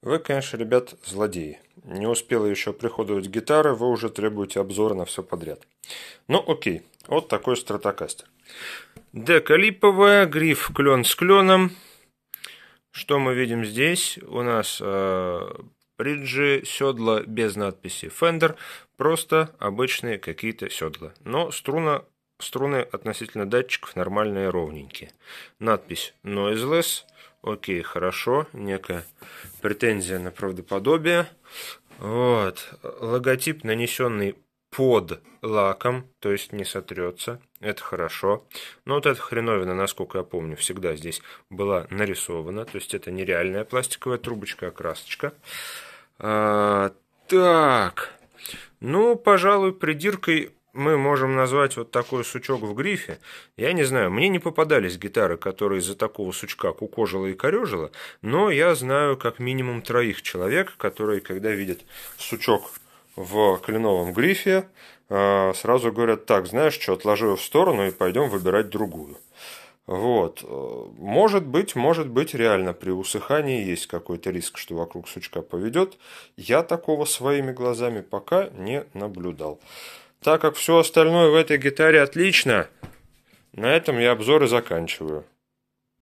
Вы, конечно, ребят, злодеи. Не успела еще приходовать гитары, вы уже требуете обзора на все подряд. Ну, окей, вот такой стратокастер. Дека липовая, гриф клен с кленом. Что мы видим здесь? У нас э, бриджи, седла без надписи Fender, просто обычные какие-то седла. Но струна, струны относительно датчиков нормальные, ровненькие. Надпись Noiseless – окей, хорошо, некая претензия на правдоподобие. Вот, логотип, нанесенный под лаком, то есть не сотрется, это хорошо. Но вот эта хреновина, насколько я помню, всегда здесь была нарисована, то есть это нереальная пластиковая трубочка, а красочка. А, так, ну, пожалуй, придиркой мы можем назвать вот такой сучок в грифе. Я не знаю, мне не попадались гитары, которые из-за такого сучка кукожила и корежила, но я знаю как минимум троих человек, которые, когда видят сучок в кленовом грифе, э, сразу говорят, так, знаешь что, отложи ее в сторону и пойдем выбирать другую. Вот. Может быть, может быть, реально при усыхании есть какой-то риск, что вокруг сучка поведет. Я такого своими глазами пока не наблюдал. Так как все остальное в этой гитаре отлично, на этом я обзоры заканчиваю.